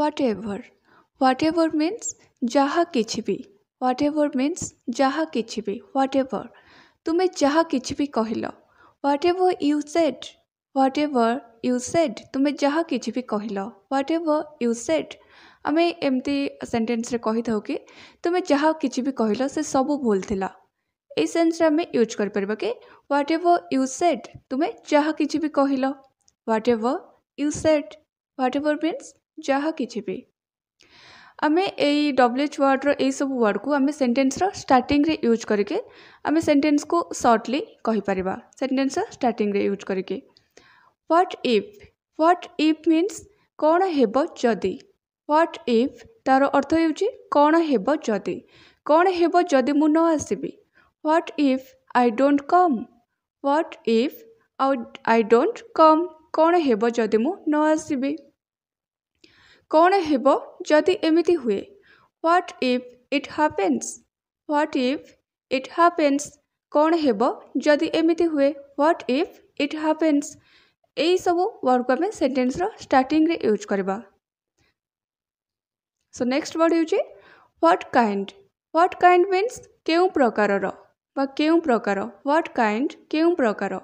What whatever whatever means যাহা କିଛି ବି what ever means ଯାହା କିଛି ବି হোয়াট এভার ତୁମେ ଯାହା କିଛି ବି କହିଲ whatever you said whatever you said ତୁମେ ଯାହା କିଛି ବି କହିଲ ହ୍ୱାଟ୍ ଏଭର୍ ୟୁ ସେଡ୍ ଆମେ ଏମିତି ସେଣ୍ଟେନ୍ସରେ କହିଥାଉ କି ତୁମେ ଯାହା କିଛି ବି କହିଲ ସେ ସବୁ ଭୁଲ ଥିଲା ଏଇ ସେନ୍ସରେ ଆମେ ୟୁଜ୍ କରିପାରିବା କି ହ୍ୱାଟ୍ ଏଭର୍ ୟୁ ସେଡ୍ ତୁମେ ଯାହା କିଛି ବି କହିଲ whatever you said whatever means जहा कि भी आम यब्ल्यूएच वार्डर यही सब वर्ड को आम सेटेन्सर स्टार्टिंग यूज करके आम सेटेन्स को सर्टली कहीपर सेटेन्स स्टार्टिंग यूज करके what if what if means कौन होदि व्हाट इफ तार अर्थ होदि कौन होदि मु न आसबी what if I don't come what if I don't come कौन होदि मु न आसबी कौन है एमती हुए what if it happens what if it happens कौन है एमती हुए ह्वाट इफ इट हापेन्स यही सब वर्ड को आम सेटेन्स रटार्टिंग यूज करवा so next word use what kind what kind mean क्यों प्रकार क्यों प्रकार ह्वाट कैंड क्यों प्रकार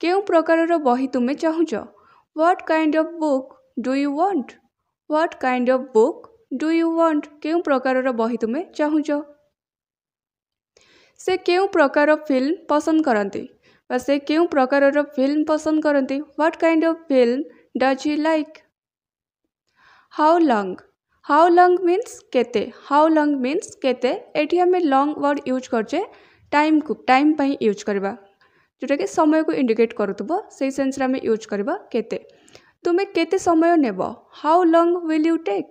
क्यों प्रकार बही तुम्हें चाहू what kind of book do you want what kind of book do you want କେଉଁ ପ୍ରକାରର ବହି ତୁମେ ଚାହୁଁଛ ସେ କେଉଁ ପ୍ରକାର ଫିଲ୍ମ ପସନ୍ଦ କରନ୍ତି ବା ସେ କେଉଁ ପ୍ରକାରର ଫିଲ୍ମ ପସନ୍ଦ କରନ୍ତି what kind of film does he like how long how long means କେତେ ହାଉ ଲଙ୍ଗ୍ ମିନ୍ସ କେତେ ଏଠି ଆମେ ଲଙ୍ଗ୍ ୱାର୍ଡ଼ ୟୁଜ୍ କରୁଛେ ଟାଇମ୍କୁ ଟାଇମ୍ ପାଇଁ ୟୁଜ୍ କରିବା ଯେଉଁଟାକି ସମୟକୁ ଇଣ୍ଡିକେଟ୍ କରୁଥିବ ସେଇ ସେନ୍ସରେ ଆମେ ୟୁଜ୍ କରିବା କେତେ तुम्हें केत समय नेब how long will you take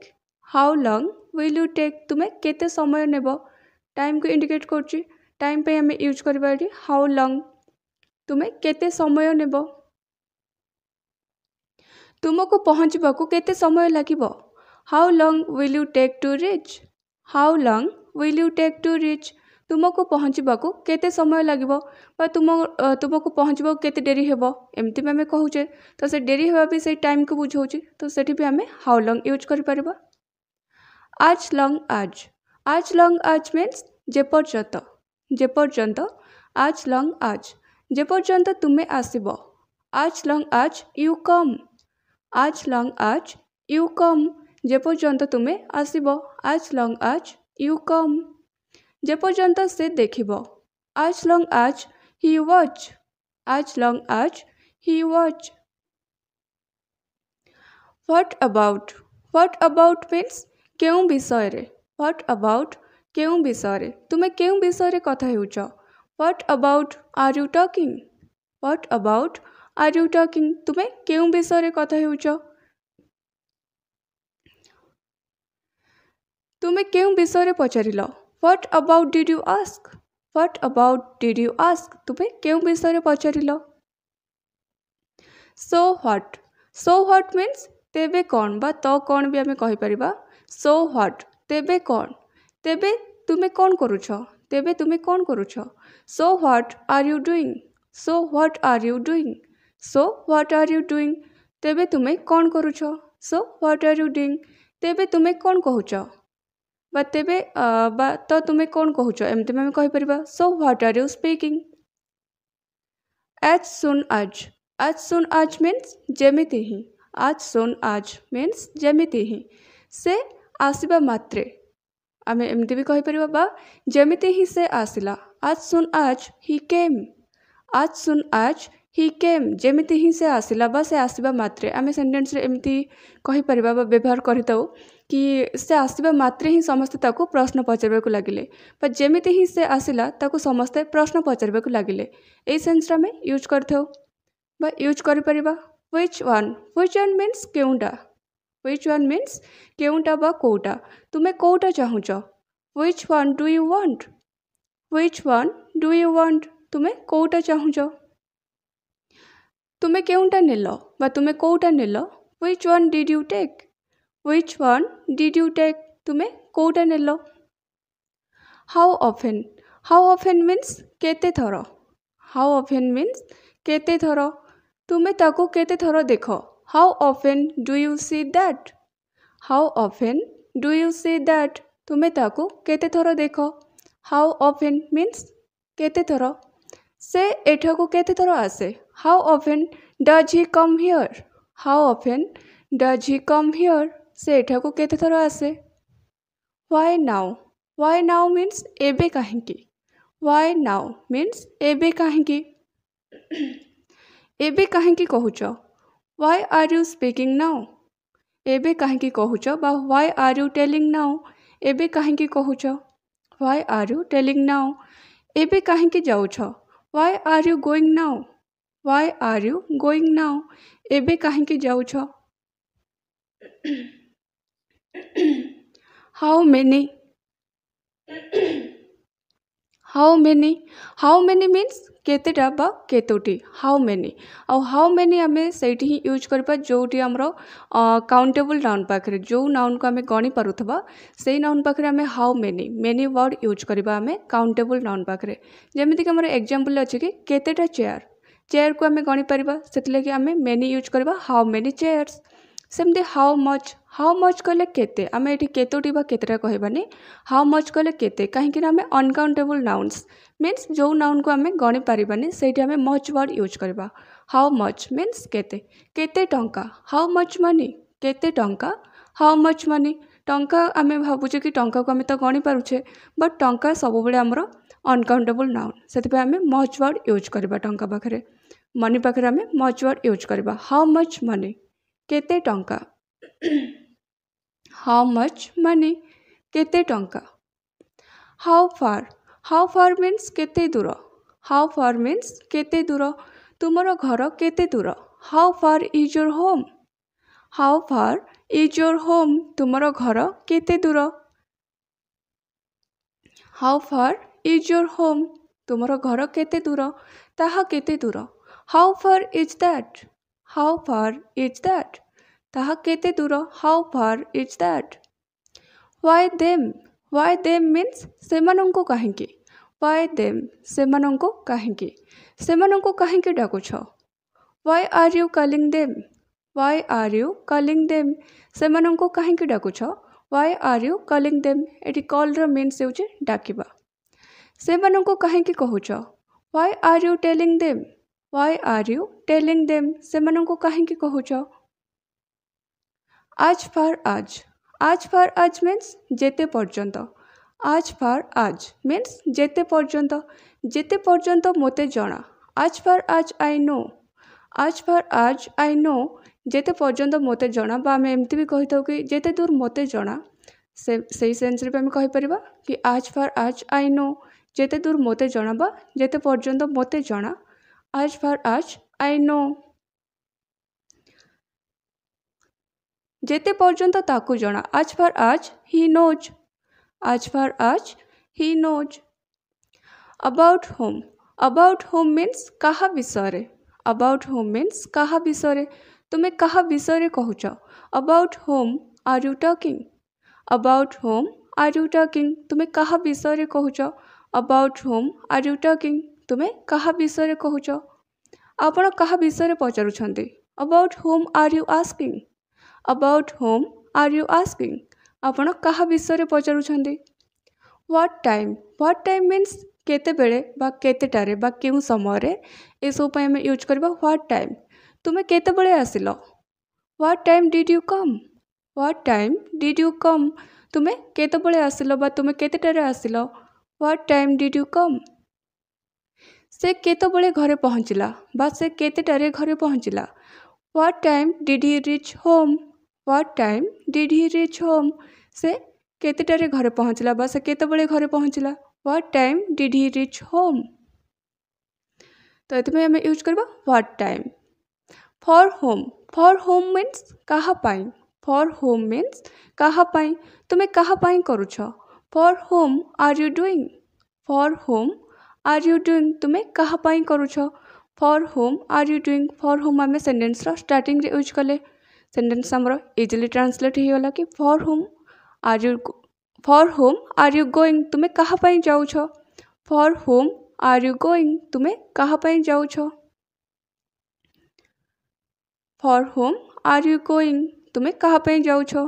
how long will you take तुम्हें केत समय ने टाइम को इंडिकेट कर टाइम पे हमें यूज कर हाउ लंग तुम्हें केत समय नेब तुमको पहुँचवाक केत समय लगे how long will you take to reach how long will you take to reach ତୁମକୁ ପହଞ୍ଚିବାକୁ କେତେ ସମୟ ଲାଗିବ ବା ତୁମ ତୁମକୁ ପହଞ୍ଚିବାକୁ କେତେ ଡେରି ହେବ ଏମିତି ବି ଆମେ କହୁଛେ ତ ସେ ଡେରି ହେବା ବି ସେଇ ଟାଇମ୍କୁ ବୁଝାଉଛି ତ ସେଠି ବି ଆମେ ହାଉ ଲଙ୍ଗ୍ ୟୁଜ୍ କରିପାରିବା as long as as long as means ଯେପର୍ଯ୍ୟନ୍ତ ଯେପର୍ଯ୍ୟନ୍ତ ଆଜ୍ ଲଙ୍ଗ୍ ଆଜ୍ ଯେପର୍ଯ୍ୟନ୍ତ ତୁମେ ଆସିବ as long as you come as long as you come ଯେପର୍ଯ୍ୟନ୍ତ ତୁମେ ଆସିବ ଆଜ୍ ଲଙ୍ଗ୍ ଆଜ୍ ୟୁ କମ୍ जेपर्यंत से देखिब आज लंग आज हि वॉच आज long as he watch what about what about means के विषय व्हाट अबाउट के विषय तुम्हें क्यों विषय कथा what about are you talking what about are you talking तुम्हें क्यों विषय कथा हो तुम्हें क्यों विषय पचार what about did you ask what about did you ask तुम्हें क्यों विषय पचार सो ह्वाट सो ह्वाट मीनस तेबे कौन बा तो कौन भी आम कहीपर सो ह्वाट तेबे कौन तेबे तुम्हें कौन करुछ तेबे तुम्हें कौन करुछ so what are you doing so what are you doing so what are you doing तेबे तुम्हें कौन करुछ so what are you doing तेबे तुम्हें कौन कहुछ बा तो तुम्हें कौन कह एमती कहीपर so what are you speaking as soon as as सुन आज मीनस जमीती ही आज सुन आज मीनस जमीती ही से आसवा मात्रे आम एमती भी कहीपर जमीती ही से आसला आज सुन आज ही केम आज सुन आज ही केम जमीती ही से आसला से आसवा मात्रे आम सेन्टेन्स एमती कहीपर व्यवहार करूँ कि से आसवा मात्रे ही समस्ते प्रश्न पचारे लगे जमीती ही से आसला समस्ते प्रश्न पचारे लगे ये सेन्स आम यूज करूज करईच वन ह्विच ओन मीनस केउटा ह्विच ओन मीन्स केउटा व कौटा तुम्हें कौटा चाहूच which one do you want which one do you want तुम्हें कौटा चाहूच तुम्हें केउटा नेल व तुम्हें कौटा नेल which one did you take Which one did you take? तुम्हें कौटा नेल how often how often means केते थर हाउ ऑफेन मीन्स केते थर तुम्हें ताको केते थर देखो how often do you see that how often do you see that तुम्हें ताको केते थर देखो हाउ अफेन मीनस केते थर से एठाको केते थर आसे how often does he come here how often does he come here से एठाकू के थर आसे व्वे नाउ व्वे नाउ मीनस एबे कहीं व्वे नाउ मीनस एबे कहीं एबे कहीं कह where are you speaking now एबे कहीं कह where are you telling now एबे कहीं कह where are you telling now एबे कहीं जाऊ where are you going now where are you going now एबे कहीं जाऊ how many how many how many means केतेटा बा केतोटी हाउ मेनी आउ हाउ मेनी आम से ही यूज कर जोटी आमर काउंटेबल नाउन पाखे जो नाउन को आम गणी पार्थ्वा से नाउन पाखे आम how many many word use करवा आम काउंटेबल नाउन पाखे जमीक आम एक्जामपल अच्छे केतेटा चेयर चेयर को आम गणी पार से आम मेनी यूज करवा हाउ मेनी चेयर्स सेमती हाउ मच हाउ मच कले के आम ये केतोटी के कहानी हाउ मच कले के कहीं आम अनकाउंटेबुल नाउन्स मीनस जो नाउन को आम गणि पारानी से आम मच वर्ड यूज करवा हाउ मच मीनस के टा हाउ मच मनी के टा हाउ मच मनी टा आम भावे कि टाँ को आम तो गणि पारे बट टा सब आमर अनकाउंटेबुल नाउन से आम मच वर्ड यूज करवा टा पाखे मनी पाखे आम मच वर्ड यूज करवा हाउ मच मनी के टाँ হাউ মাচ মানে କେତେ ଟଙ୍କା ହାଉ ଫାର୍ ହାଉ ଫାର୍ ମିନ୍ସ କେତେ ଦୂର ହାଉ ଫାର୍ ମିନ୍ସ କେତେ ଦୂର ତୁମର ଘର କେତେ ଦୂର how far is your home how far is your home ତୁମର ଘର କେତେ ଦୂର how far is your home ତୁମର ଘର କେତେ ଦୂର ତାହା କେତେ ଦୂର how far is that how far is that ताहा केते दूर how far is that why them why them means से मनंको काहेकि व्हाई देम से मनंको काहेकि से मनंको काहेकि डाकु छ why are you calling them why are you calling them से मनंको काहेकि डाकु छ why are you calling them एटी कॉल र मीन्स होचे डाकिबा से मनंको काहेकि कहू छ why are you telling them why are you telling them से मनंको काहेकि कहू छ আজ ফার আজ আজ ফার আজ মিন্স যেতে পর্যন্ত আজ ফার আজ মিন্স যেতে পর্যন্ত যেতে পর্যন্ত মতে জানা as far as I know as far as I know যেতে পর্যন্ত মতে জানা বা আমি এমতি বি କହିଥାଉ কি যেতে দূর মতে জানা সেই ସେଇ ସେନ୍ସରେ ବି ଆମେ କହିପାରିବା କି আজ ଫାର୍ ଆଜ୍ ଆଇ ନୋ ଯେତେ ଦୂର ମୋତେ ଜଣା ବା ଯେତେ ପର୍ଯ୍ୟନ୍ତ ମୋତେ ଜଣା আজ ଫାର୍ ଆଜ୍ ଆଇ ନୋ যেতে পর্যন্ত তাকু জানা as far as he nose as far as he knows about home about home means কাহা বিষয়ে আবাউট হোম মিন্স কাহা বিষয়ে তুমি কাহা বিষয়ে কহুছ about home are you talking about home are you talking তুমি কাহা বিষয়ে কহুছ about home are you talking তুমি কাহা বিষয়ে কহুছ আপনার কাহা বিষয়ে ପଚାରୁଛନ୍ତି about home are you asking about home are you asking ଆପଣ କାହା ବିଷୟରେ ପଚାରୁଛନ୍ତି what time what time means କେତେବେଳେ ବା କେତେଟାରେ ବା କେଉଁ ସମୟରେ ଏସବୁ ପାଇଁ ଆମେ ୟୁଜ୍ କରିବା ହ୍ୱାଟ୍ ଟାଇମ୍ ତୁମେ କେତେବେଳେ ଆସିଲ what time did you come what time did you come ତୁମେ କେତେବେଳେ ଆସିଲ ବା ତୁମେ କେତେଟାରେ ଆସିଲ what time did you come ସେ କେତେବେଳେ ଘରେ ପହଞ୍ଚିଲା ବା ସେ କେତେଟାରେ ଘରେ ପହଞ୍ଚିଲା what time did he reach home what time did he reach home ସେ କେତେଟାରେ ଘରେ ପହଞ୍ଚିଲା ବା ସେ କେତେବେଳେ ଘରେ ପହଞ୍ଚିଲା what time did he reach home ତ ଏଥିପାଇଁ ଆମେ ୟୁଜ୍ କରିବା what time for home for home means କାହା ପାଇଁ ଫର୍ ହୋମ୍ ମିନ୍ସ କାହା ପାଇଁ ତୁମେ କାହା ପାଇଁ କରୁଛ for whom are you doing for whom are you doing ତୁମେ କାହା ପାଇଁ କରୁଛ for whom are you doing for whom ଆମେ ସେଣ୍ଟେନ୍ସର ଷ୍ଟାର୍ଟିଂରେ ୟୁଜ୍ କଲେ ସେଣ୍ଟେନ୍ସ ଆମର ଇଜିଲି ଟ୍ରାନ୍ସଲେଟ୍ ହେଇଗଲା କି for whom are you for whom are you going ତୁମେ କାହା ପାଇଁ ଯାଉଛ for whom are you going ତୁମେ କାହା ପାଇଁ ଯାଉଛ for whom are you going ତୁମେ କାହା ପାଇଁ ଯାଉଛ